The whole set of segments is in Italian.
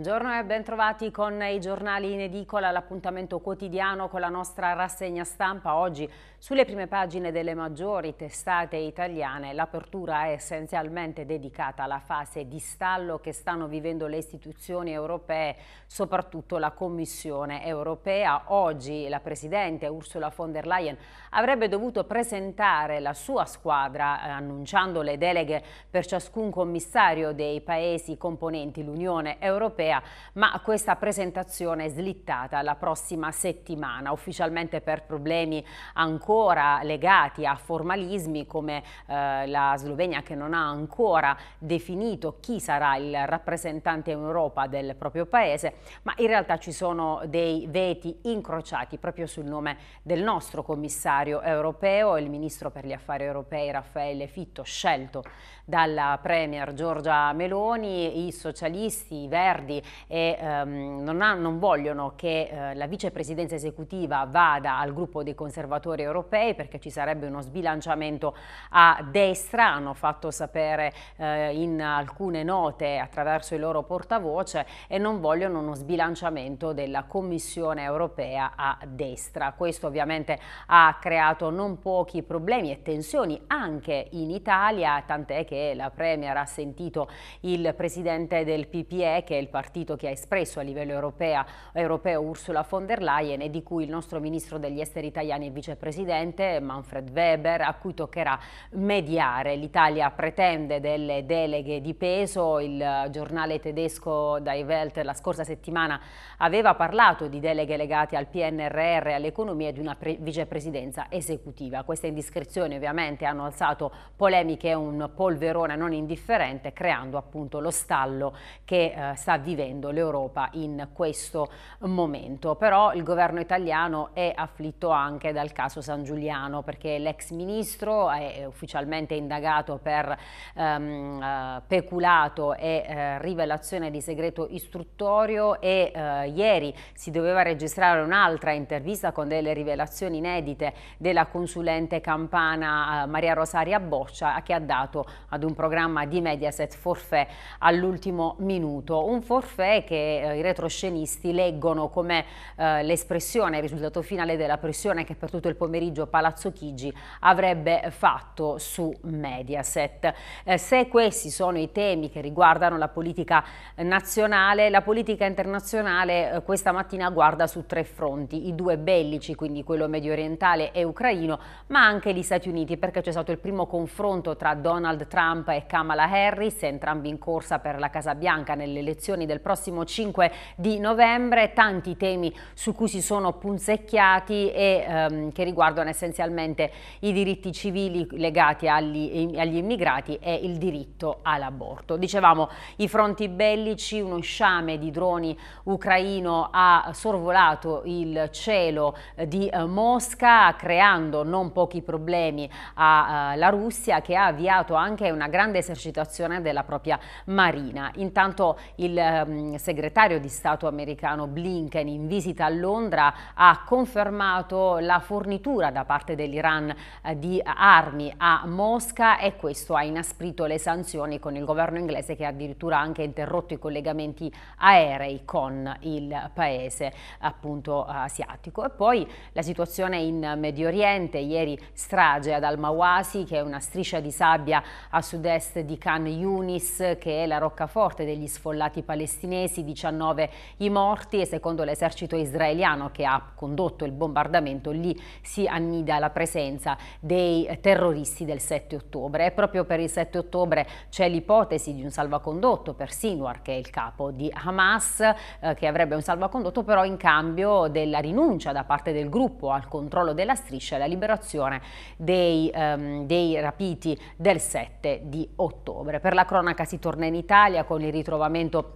Buongiorno e bentrovati con i giornali in edicola, l'appuntamento quotidiano con la nostra rassegna stampa. Oggi sulle prime pagine delle maggiori testate italiane l'apertura è essenzialmente dedicata alla fase di stallo che stanno vivendo le istituzioni europee, soprattutto la Commissione europea. Oggi la Presidente Ursula von der Leyen avrebbe dovuto presentare la sua squadra eh, annunciando le deleghe per ciascun commissario dei Paesi componenti l'Unione Europea europea, ma questa presentazione è slittata la prossima settimana, ufficialmente per problemi ancora legati a formalismi come eh, la Slovenia che non ha ancora definito chi sarà il rappresentante in Europa del proprio paese, ma in realtà ci sono dei veti incrociati proprio sul nome del nostro commissario europeo, il ministro per gli affari europei Raffaele Fitto, scelto dalla Premier Giorgia Meloni, i socialisti, i verdi e ehm, non, ha, non, vogliono che eh, la vicepresidenza esecutiva vada al gruppo dei conservatori europei perché ci sarebbe uno sbilanciamento a destra, hanno fatto sapere eh, in alcune note attraverso i loro portavoce e non vogliono uno sbilanciamento della Commissione europea a destra. Questo ovviamente ha creato non pochi problemi e tensioni anche in Italia, tant'è che la Premier ha sentito il presidente del PPE che è il partito partito che ha espresso a livello europea, europeo Ursula von der Leyen e di cui il nostro ministro degli esteri italiani e vicepresidente Manfred Weber a cui toccherà mediare. L'Italia pretende delle deleghe di peso, il eh, giornale tedesco Die Welt la scorsa settimana aveva parlato di deleghe legate al PNRR, e all'economia e di una vicepresidenza esecutiva. Queste indiscrezioni ovviamente hanno alzato polemiche e un polverone non indifferente creando appunto lo stallo che eh, sta vivendo vivendo l'Europa in questo momento. Però il governo italiano è afflitto anche dal caso San Giuliano perché l'ex ministro è ufficialmente indagato per ehm, eh, peculato e eh, rivelazione di segreto istruttorio e eh, ieri si doveva registrare un'altra intervista con delle rivelazioni inedite della consulente campana eh, Maria Rosaria Boccia che ha dato ad un programma di Mediaset forfè all'ultimo minuto. Un forfè caffè che eh, i retroscenisti leggono come eh, l'espressione, il risultato finale della pressione che per tutto il pomeriggio Palazzo Chigi avrebbe fatto su Mediaset. Eh, se questi sono i temi che riguardano la politica nazionale, la politica internazionale questa mattina guarda su tre fronti, i due bellici, quindi quello medio orientale e ucraino, ma anche gli Stati Uniti, perché c'è stato il primo confronto tra Donald Trump e Kamala Harris, entrambi in corsa per la Casa Bianca nelle elezioni del del prossimo 5 di novembre, tanti temi su cui si sono punzecchiati e ehm, che riguardano essenzialmente i diritti civili legati agli, agli immigrati e il diritto all'aborto. Dicevamo i fronti bellici, uno sciame di droni ucraino ha sorvolato il cielo eh, di eh, Mosca creando non pochi problemi alla eh, Russia che ha avviato anche una grande esercitazione della propria marina. Intanto il ehm, segretario di Stato americano Blinken in visita a Londra ha confermato la fornitura da parte dell'Iran eh, di armi a Mosca e questo ha inasprito le sanzioni con il governo inglese che ha addirittura anche interrotto i collegamenti aerei con il paese appunto asiatico. E poi la situazione in Medio Oriente, ieri strage ad Al-Mawasi che è una striscia di sabbia a sud-est di Khan Yunis che è la roccaforte degli sfollati palestinesi palestinesi, 19 i morti e secondo l'esercito israeliano che ha condotto il bombardamento lì si annida la presenza dei terroristi del 7 ottobre e proprio per il 7 ottobre c'è l'ipotesi di un salvacondotto per Sinwar che è il capo di Hamas eh, che avrebbe un salvacondotto però in cambio della rinuncia da parte del gruppo al controllo della striscia e la liberazione dei, ehm, dei rapiti del 7 di ottobre. Per la cronaca si torna in Italia con il ritrovamento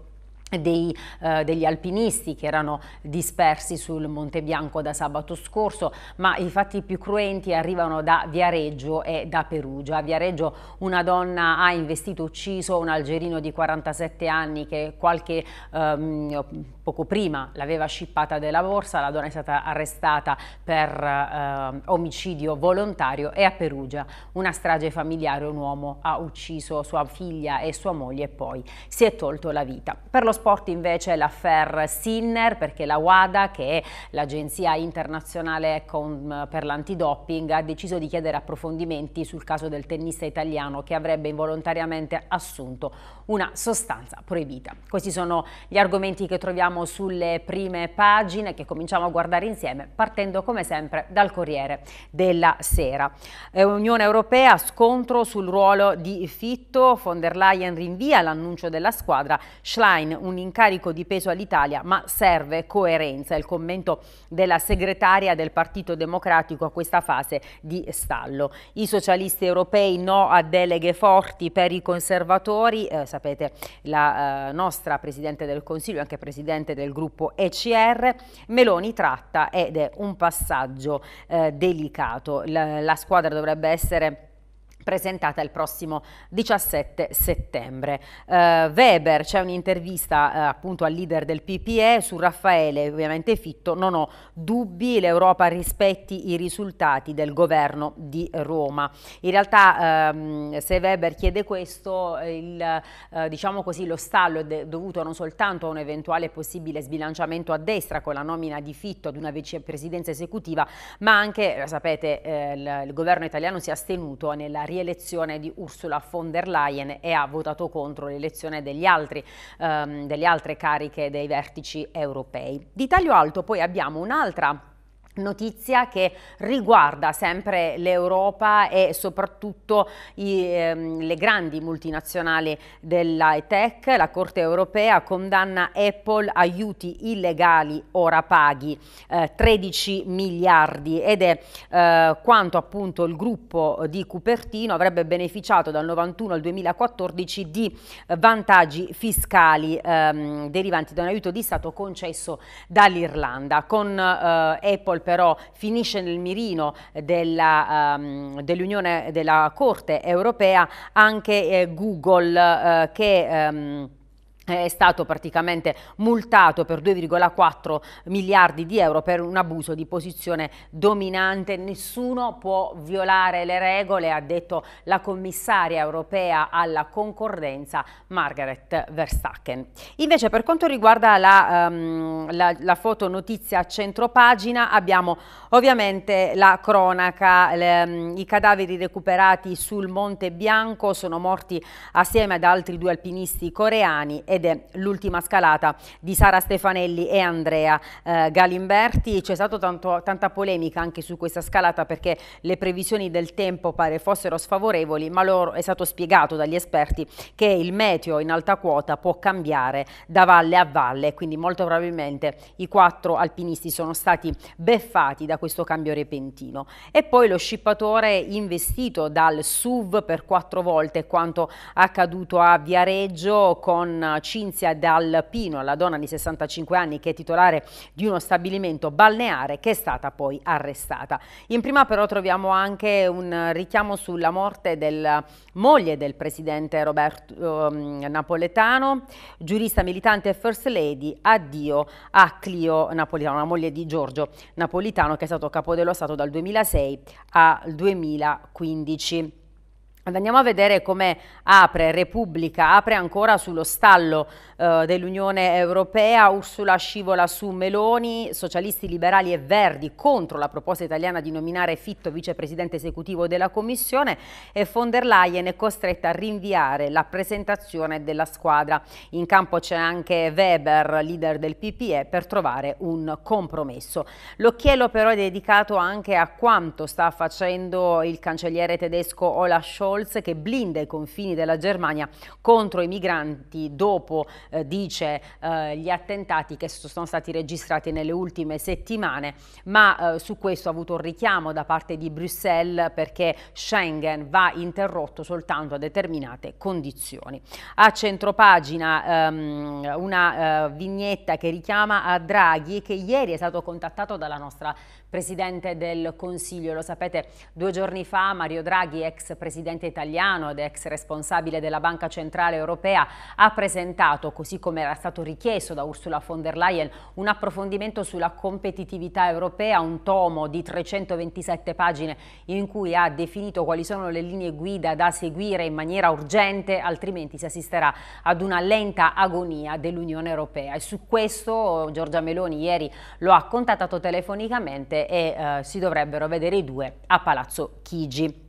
dei, eh, degli alpinisti che erano dispersi sul Monte Bianco da sabato scorso, ma i fatti più cruenti arrivano da Viareggio e da Perugia. A Viareggio una donna ha investito ucciso un algerino di 47 anni che qualche ehm, poco prima l'aveva scippata della borsa, la donna è stata arrestata per eh, omicidio volontario e a Perugia una strage familiare un uomo ha ucciso sua figlia e sua moglie e poi si è tolto la vita. Per lo sport invece l'affair Sinner perché la WADA, che è l'agenzia internazionale con, per l'antidoping, ha deciso di chiedere approfondimenti sul caso del tennista italiano che avrebbe involontariamente assunto una sostanza proibita. Questi sono gli argomenti che troviamo sulle prime pagine che cominciamo a guardare insieme partendo come sempre dal Corriere della Sera. Eh, Unione Europea scontro sul ruolo di Fitto, von der Leyen rinvia l'annuncio della squadra, Schlein un un incarico di peso all'Italia, ma serve coerenza. Il commento della segretaria del Partito Democratico a questa fase di stallo. I socialisti europei no a deleghe forti per i conservatori, eh, sapete la eh, nostra Presidente del Consiglio, anche Presidente del gruppo ECR, Meloni tratta ed è un passaggio eh, delicato. La, la squadra dovrebbe essere presentata il prossimo 17 settembre. Uh, Weber, c'è un'intervista uh, appunto al leader del PPE su Raffaele, ovviamente Fitto, non ho dubbi, l'Europa rispetti i risultati del governo di Roma. In realtà um, se Weber chiede questo, il, uh, diciamo così, lo stallo è dovuto non soltanto a un eventuale possibile sbilanciamento a destra con la nomina di Fitto ad una vicepresidenza esecutiva, ma anche, sapete, eh, il, il, governo italiano si è astenuto nella rielezione di Ursula von der Leyen e ha votato contro l'elezione ehm, delle altre cariche dei vertici europei. Di taglio alto poi abbiamo un'altra Notizia che riguarda sempre l'Europa e soprattutto i, ehm, le grandi multinazionali dell'high-tech. La Corte europea condanna Apple aiuti illegali ora paghi eh, 13 miliardi ed è eh, quanto appunto il gruppo di Cupertino avrebbe beneficiato dal 91 al 2014 di vantaggi fiscali ehm, derivanti da un aiuto di Stato concesso dall'Irlanda. Con eh, Apple però finisce nel mirino della, um, dell'Unione della Corte europea anche eh, Google eh, che... Um, è stato praticamente multato per 2,4 miliardi di euro per un abuso di posizione dominante. Nessuno può violare le regole, ha detto la commissaria europea alla concorrenza Margaret Verstappen. Invece per quanto riguarda la, um, la, la foto notizia a centropagina abbiamo ovviamente la cronaca, le, um, i cadaveri recuperati sul Monte Bianco sono morti assieme ad altri due alpinisti coreani ed è l'ultima scalata di Sara Stefanelli e Andrea eh, Galimberti. C'è stata tanta polemica anche su questa scalata perché le previsioni del tempo pare fossero sfavorevoli, ma loro è stato spiegato dagli esperti che il meteo in alta quota può cambiare da valle a valle, quindi molto probabilmente i quattro alpinisti sono stati beffati da questo cambio repentino. E poi lo scippatore investito dal SUV per quattro volte quanto accaduto a Viareggio con Cinzia Dal Pino, la donna di 65 anni che è titolare di uno stabilimento balneare che è stata poi arrestata. In prima però troviamo anche un richiamo sulla morte della moglie del presidente Roberto eh, Napoletano, giurista militante e first lady, addio a Clio Napolitano, la moglie di Giorgio Napolitano che è stato capo dello Stato dal 2006 al 2015. Andiamo a vedere come apre Repubblica, apre ancora sullo stallo eh, dell'Unione Europea, Ursula scivola su Meloni, socialisti liberali e verdi contro la proposta italiana di nominare Fitto vicepresidente esecutivo della Commissione e von der Leyen è costretta a rinviare la presentazione della squadra. In campo c'è anche Weber, leader del PPE, per trovare un compromesso. L'occhiello però è dedicato anche a quanto sta facendo il cancelliere tedesco Olaf Scholz Scholz che blinda i confini della Germania contro i migranti dopo, eh, dice, eh, gli attentati che sono stati registrati nelle ultime settimane, ma eh, su questo ha avuto un richiamo da parte di Bruxelles perché Schengen va interrotto soltanto a determinate condizioni. A centropagina ehm, una eh, vignetta che richiama a Draghi che ieri è stato contattato dalla nostra Presidente del Consiglio, lo sapete due giorni fa Mario Draghi, ex Presidente presidente italiano ed ex responsabile della Banca Centrale Europea, ha presentato, così come era stato richiesto da Ursula von der Leyen, un approfondimento sulla competitività europea, un tomo di 327 pagine in cui ha definito quali sono le linee guida da seguire in maniera urgente, altrimenti si assisterà ad una lenta agonia dell'Unione Europea. E su questo Giorgia Meloni ieri lo ha contattato telefonicamente e eh, si dovrebbero vedere i due a Palazzo Chigi.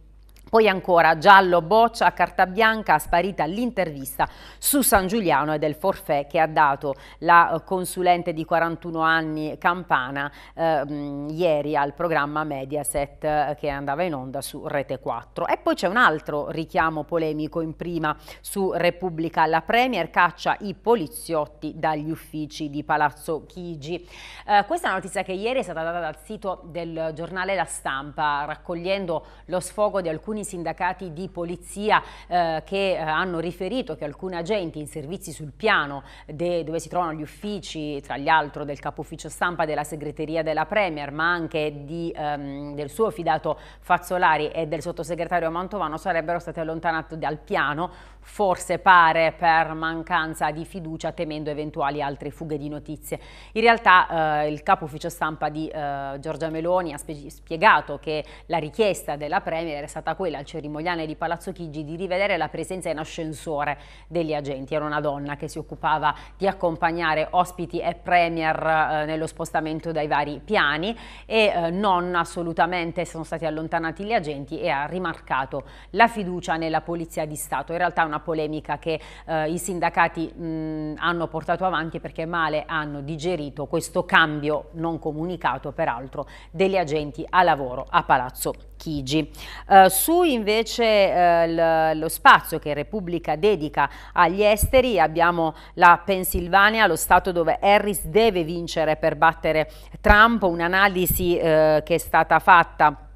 Poi ancora giallo boccia a carta bianca sparita l'intervista su San Giuliano e del forfè che ha dato la eh, consulente di 41 anni Campana ehm, ieri al programma Mediaset eh, che andava in onda su Rete 4. E poi c'è un altro richiamo polemico in prima su Repubblica. La Premier caccia i poliziotti dagli uffici di Palazzo Chigi. Eh, questa è una notizia che ieri è stata data dal sito del giornale La Stampa raccogliendo lo sfogo di alcuni alcuni sindacati di polizia eh, che eh, hanno riferito che alcuni agenti in servizi sul piano de, dove si trovano gli uffici, tra gli altri del capo ufficio stampa della segreteria della Premier, ma anche di, ehm, del suo fidato Fazzolari e del sottosegretario Mantovano sarebbero stati allontanati dal piano forse pare per mancanza di fiducia temendo eventuali altre fughe di notizie. In realtà eh, il capo ufficio stampa di eh, Giorgia Meloni ha spiegato che la richiesta della Premier era stata quella al cerimoniale di Palazzo Chigi di rivedere la presenza in ascensore degli agenti. Era una donna che si occupava di accompagnare ospiti e Premier eh, nello spostamento dai vari piani e eh, non assolutamente sono stati allontanati gli agenti e ha rimarcato la fiducia nella Polizia di Stato. In realtà una una polemica che eh, i sindacati mh, hanno portato avanti perché male hanno digerito questo cambio non comunicato peraltro degli agenti a lavoro a Palazzo Chigi. Eh, su invece eh, lo spazio che Repubblica dedica agli esteri abbiamo la Pennsylvania, lo stato dove Harris deve vincere per battere Trump, un'analisi eh, che è stata fatta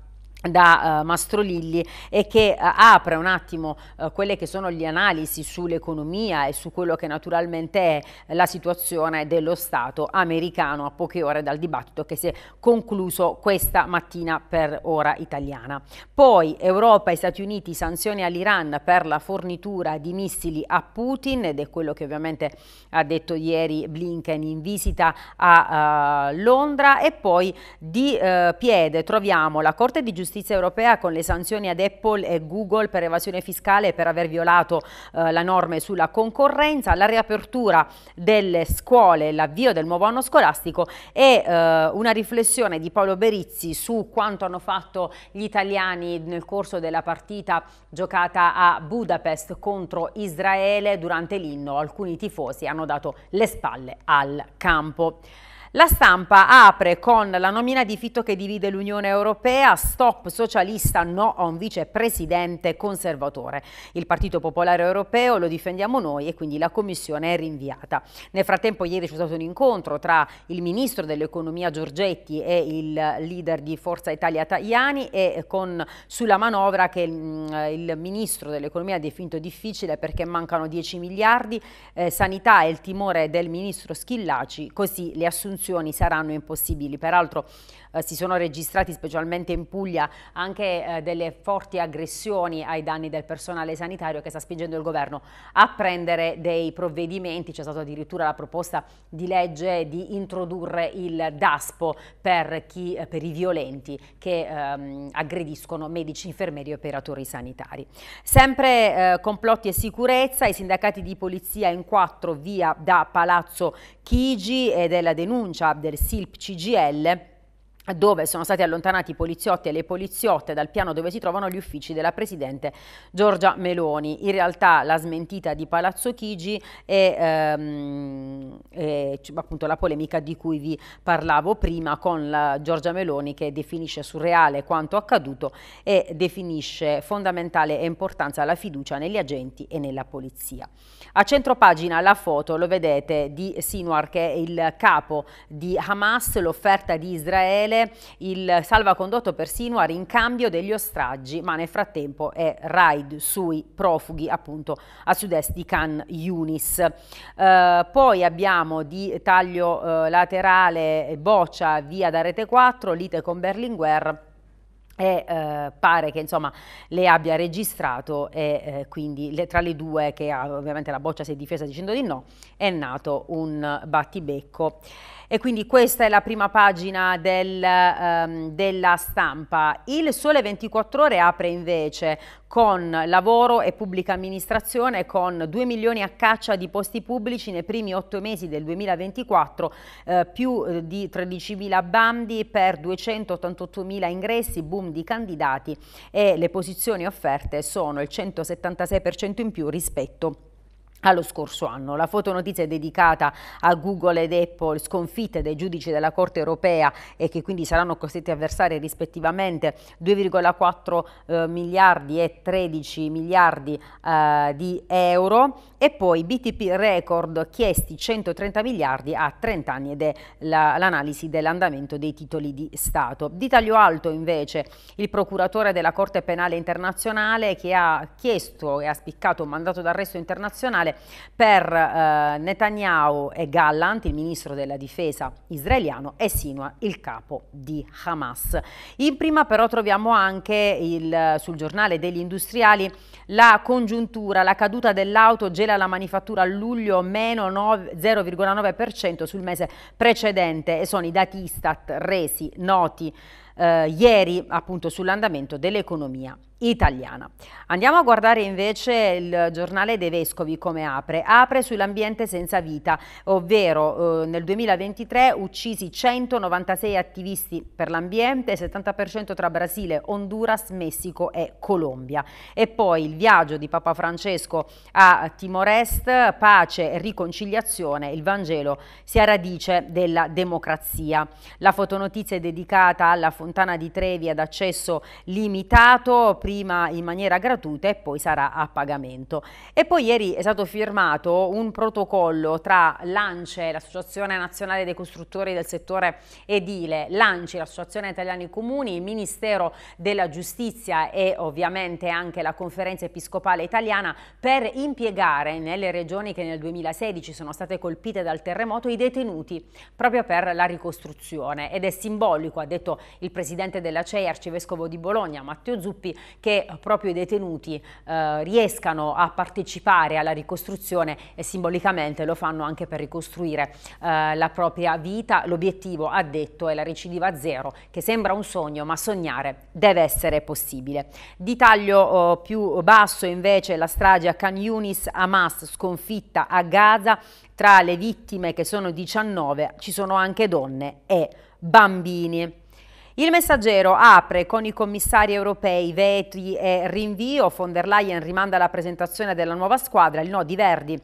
da uh, eh, Mastro Lilli e che uh, apre un attimo uh, quelle che sono le analisi sull'economia e su quello che naturalmente è la situazione dello Stato americano a poche ore dal dibattito che si è concluso questa mattina per ora italiana. Poi Europa e Stati Uniti sanzioni all'Iran per la fornitura di missili a Putin ed è quello che ovviamente ha detto ieri Blinken in visita a Londra e poi di piede troviamo la Corte di Giustizia giustizia europea con le sanzioni ad Apple e Google per evasione fiscale e per aver violato eh, la norma sulla concorrenza, la riapertura delle scuole, l'avvio del nuovo anno scolastico e eh, una riflessione di Paolo Berizzi su quanto hanno fatto gli italiani nel corso della partita giocata a Budapest contro Israele durante l'inno. Alcuni tifosi hanno dato le spalle al campo. La stampa apre con la nomina di Fitto che divide l'Unione Europea, stop socialista, no a un vicepresidente conservatore. Il Partito Popolare Europeo lo difendiamo noi e quindi la commissione è rinviata. Nel frattempo ieri c'è stato un incontro tra il ministro dell'economia Giorgetti e il leader di Forza Italia Tajani e con, sulla manovra che mh, mm, il ministro dell'economia ha definito difficile perché mancano 10 miliardi, eh, sanità e il timore del ministro Schillaci, così le assunzioni esecuzioni saranno impossibili. Peraltro eh, si sono registrati specialmente in Puglia anche eh, delle forti aggressioni ai danni del personale sanitario che sta spingendo il governo a prendere dei provvedimenti. C'è stata addirittura la proposta di legge di introdurre il DASPO per, chi, eh, per i violenti che ehm, aggrediscono medici, infermieri e operatori sanitari. Sempre eh, complotti e sicurezza, i sindacati di polizia in quattro via da Palazzo Chigi e della denuncia provincia del Silp CGL dove sono stati allontanati i poliziotti e le poliziotte dal piano dove si trovano gli uffici della Presidente Giorgia Meloni. In realtà la smentita di Palazzo Chigi e, ehm, appunto la polemica di cui vi parlavo prima con la Giorgia Meloni che definisce surreale quanto accaduto e definisce fondamentale e importanza la fiducia negli agenti e nella polizia. A centro pagina la foto, lo vedete, di Sinuar che è il capo di Hamas, l'offerta di Israele chiede il salvacondotto per Sinuar in cambio degli ostraggi, ma nel frattempo è raid sui profughi appunto a sud-est di Khan Yunis. Eh, poi abbiamo di taglio eh, laterale Boccia via da Rete 4, lite con Berlinguer e eh, pare che insomma le abbia registrato e eh, quindi le, tra le due che ovviamente la boccia si è difesa dicendo di no è nato un battibecco. E quindi questa è la prima pagina del, um, della stampa. Il Sole 24 Ore apre invece con lavoro e pubblica amministrazione con 2 milioni a caccia di posti pubblici nei primi 8 mesi del 2024, eh, più eh, di 13 mila bandi per 288 mila ingressi, boom di candidati e le posizioni offerte sono il 176% in più rispetto allo scorso anno. La fotonotizia è dedicata a Google ed Apple sconfitte dai giudici della Corte europea e che quindi saranno costretti a versare rispettivamente 2,4 eh, miliardi e 13 miliardi eh, di euro e poi BTP record chiesti 130 miliardi a 30 anni ed è l'analisi dell'andamento dei titoli di Stato. Di taglio alto invece il procuratore della Corte Penale Internazionale che ha chiesto e ha spiccato un mandato d'arresto internazionale internazionale per eh, Netanyahu e Gallant, il ministro della difesa israeliano, e Sinua, il capo di Hamas. In prima però troviamo anche il, sul giornale degli industriali la congiuntura, la caduta dell'auto gela la manifattura a luglio meno 0,9% sul mese precedente e sono i dati Istat resi noti eh, ieri appunto sull'andamento dell'economia italiana. Andiamo a guardare invece il giornale dei Vescovi come apre. Apre sull'ambiente senza vita, ovvero eh, nel 2023 uccisi 196 attivisti per l'ambiente, 70% tra Brasile, Honduras, Messico e Colombia. E poi il viaggio di Papa Francesco a Timor-Est, pace e riconciliazione, il Vangelo sia radice della democrazia. La fotonotizia è dedicata alla fontana di Trevi ad accesso limitato, prima in maniera gratuita e poi sarà a pagamento. E poi ieri è stato firmato un protocollo tra l'ANCE, l'Associazione Nazionale dei Costruttori del Settore Edile, l'ANCE, l'Associazione Italiani Comuni, il Ministero della Giustizia e ovviamente anche la Conferenza Episcopale Italiana per impiegare nelle regioni che nel 2016 sono state colpite dal terremoto i detenuti proprio per la ricostruzione ed è simbolico, ha detto il presidente della CEI, arcivescovo di Bologna, Matteo Zuppi, che eh, proprio i detenuti eh, riescano a partecipare alla ricostruzione e simbolicamente lo fanno anche per ricostruire eh, la propria vita. L'obiettivo, ha detto, è la recidiva zero, che sembra un sogno, ma sognare deve essere possibile. Di taglio eh, più basso invece la strage a Khan Yunis, Hamas sconfitta a Gaza, tra le vittime che sono 19 ci sono anche donne e bambini. Il messaggero apre con i commissari europei veti e rinvio, von der Leyen rimanda la presentazione della nuova squadra, il no di Verdi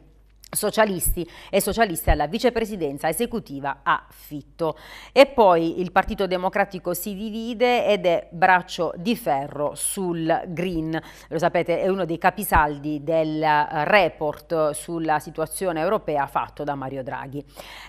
socialisti e socialisti alla vicepresidenza esecutiva a Fitto. E poi il Partito Democratico si divide ed è braccio di ferro sul green. Lo sapete, è uno dei capisaldi del eh, report sulla situazione europea fatto da Mario Draghi.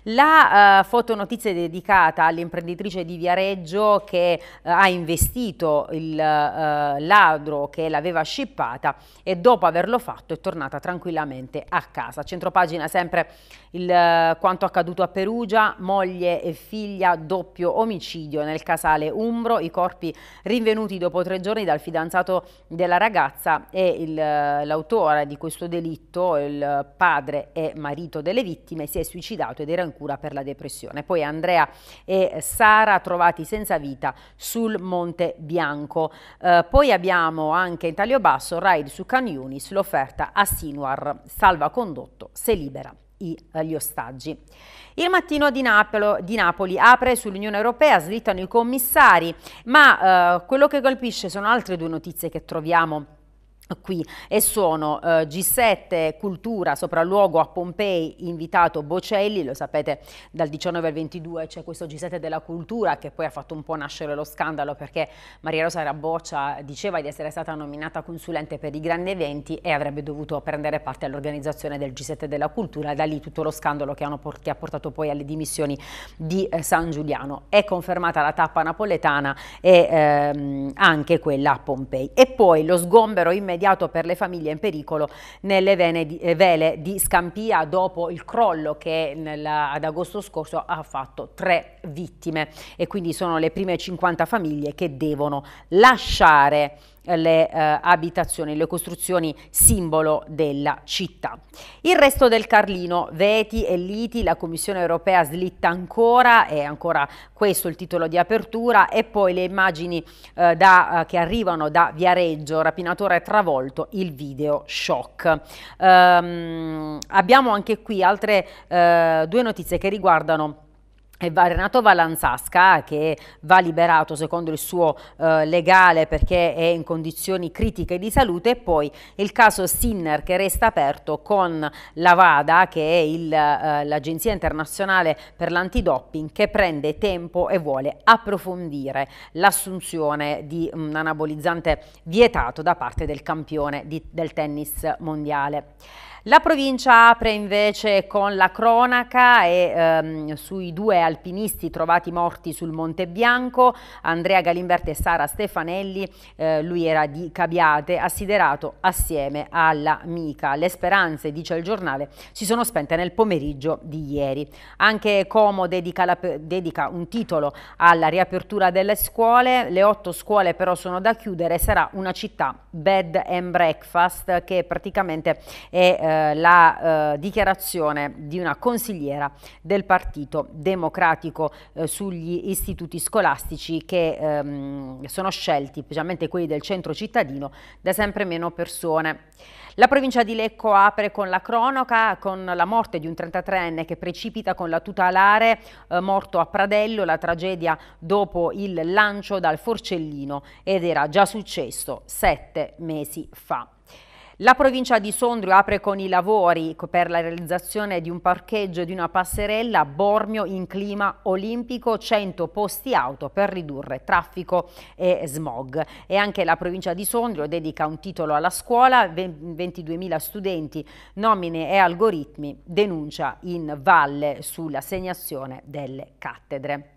La eh, fotonotizia è dedicata all'imprenditrice di Viareggio che eh, ha investito il eh, ladro che l'aveva scippata e dopo averlo fatto è tornata tranquillamente a casa. Centro pagina sempre il, eh, quanto accaduto a Perugia, moglie e figlia, doppio omicidio nel casale Umbro, i corpi rinvenuti dopo tre giorni dal fidanzato della ragazza e eh, l'autore di questo delitto, il padre e marito delle vittime, si è suicidato ed era in cura per la depressione. Poi Andrea e Sara trovati senza vita sul Monte Bianco. Eh, poi abbiamo anche in taglio basso raid su Can Yunis, l'offerta a Sinwar, salvacondotto se libera eh, gli ostaggi. Il mattino di, Napolo, di Napoli apre sull'Unione Europea, slittano i commissari, ma eh, quello che colpisce sono altre due notizie che troviamo qui e sono eh, G7 Cultura sopralluogo a Pompei invitato Bocelli, lo sapete dal 19 al 22 c'è questo G7 della cultura che poi ha fatto un po' nascere lo scandalo perché Maria Rosa Raboccia diceva di essere stata nominata consulente per i grandi eventi e avrebbe dovuto prendere parte all'organizzazione del G7 della cultura da lì tutto lo scandalo che, che ha portato poi alle dimissioni di eh, San Giuliano. È confermata la tappa napoletana e ehm, anche quella a Pompei. E poi lo sgombero in immediato per le famiglie in pericolo nelle di, eh, vele di Scampia dopo il crollo che nella, ad agosto scorso ha fatto tre vittime e quindi sono le prime 50 famiglie che devono lasciare le eh, abitazioni, le costruzioni simbolo della città. Il resto del Carlino, veti e liti, la Commissione europea slitta ancora, è ancora questo il titolo di apertura, e poi le immagini eh, da, eh, che arrivano da Viareggio, rapinatore travolto, il video shock. Um, abbiamo anche qui altre eh, due notizie che riguardano Renato Valanzasca che va liberato secondo il suo eh, legale perché è in condizioni critiche di salute e poi il caso Sinner che resta aperto con la VADA che è eh, l'Agenzia eh, Internazionale per l'Antidoping che prende tempo e vuole approfondire l'assunzione di un anabolizzante vietato da parte del campione di, del tennis mondiale. La provincia apre invece con la cronaca e ehm, sui due alpinisti trovati morti sul Monte Bianco, Andrea Galimberti e Sara Stefanelli, eh, lui era di Cabiate, assiderato assieme alla Mica. Le speranze, dice il giornale, si sono spente nel pomeriggio di ieri. Anche Como dedica, la, dedica un titolo alla riapertura delle scuole, le otto scuole però sono da chiudere, sarà una città bed and breakfast che praticamente è... Eh, eh, la eh, dichiarazione di una consigliera del Partito Democratico eh, sugli istituti scolastici che ehm, sono scelti, specialmente quelli del centro cittadino, da sempre meno persone. La provincia di Lecco apre con la cronaca, con la morte di un 33enne che precipita con la tutelare, eh, morto a Pradello, la tragedia dopo il lancio dal forcellino ed era già successo sette mesi fa. La provincia di Sondrio apre con i lavori per la realizzazione di un parcheggio e di una passerella Bormio in clima olimpico, 100 posti auto per ridurre traffico e smog. E anche la provincia di Sondrio dedica un titolo alla scuola, 22.000 studenti, nomine e algoritmi, denuncia in valle sull'assegnazione delle cattedre.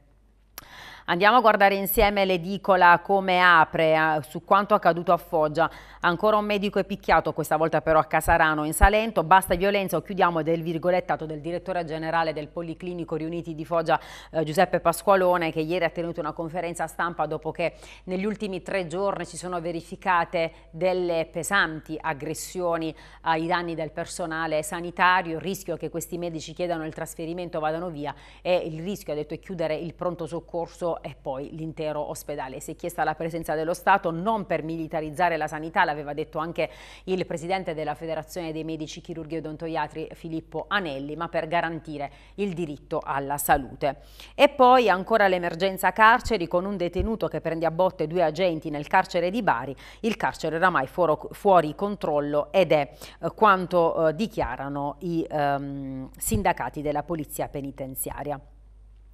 Andiamo a guardare insieme l'edicola come apre, eh, su quanto accaduto a Foggia. Ancora un medico è picchiato, questa volta però a Casarano, in Salento. Basta violenza o chiudiamo del virgolettato del direttore generale del Policlinico Riuniti di Foggia, eh, Giuseppe Pasqualone, che ieri ha tenuto una conferenza stampa dopo che negli ultimi tre giorni si sono verificate delle pesanti aggressioni ai danni del personale sanitario, il rischio che questi medici chiedano il trasferimento vadano via e il rischio, ha detto, è chiudere il pronto soccorso e poi l'intero ospedale. Si è chiesta la presenza dello Stato non per militarizzare la sanità, l'aveva detto anche il presidente della Federazione dei Medici Chirurghi e Odontoiatri Filippo Anelli, ma per garantire il diritto alla salute. E poi ancora l'emergenza carceri con un detenuto che prende a botte due agenti nel carcere di Bari. Il carcere è oramai fuori controllo ed è eh, quanto eh, dichiarano i ehm, sindacati della polizia penitenziaria.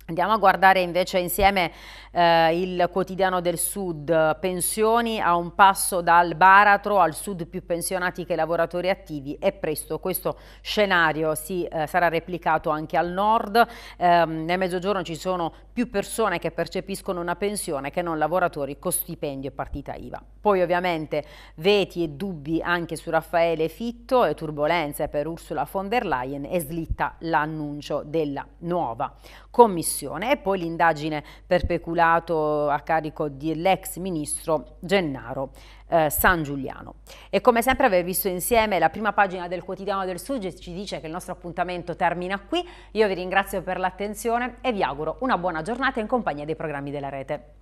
Andiamo a guardare invece insieme eh, il quotidiano del Sud, pensioni a un passo dal baratro al Sud più pensionati che lavoratori attivi e presto questo scenario si, eh, sarà replicato anche al Nord, eh, nel Mezzogiorno ci sono più persone che percepiscono una pensione che non lavoratori con stipendio e partita IVA. Poi ovviamente veti e dubbi anche su Raffaele Fitto e turbolenze per Ursula von der Leyen e slitta l'annuncio della nuova commissione Commissione e poi l'indagine per peculato a carico dell'ex ministro Gennaro eh, San Giuliano. E come sempre aver visto insieme la prima pagina del quotidiano del Sud ci dice che il nostro appuntamento termina qui. Io vi ringrazio per l'attenzione e vi auguro una buona giornata in compagnia dei programmi della rete.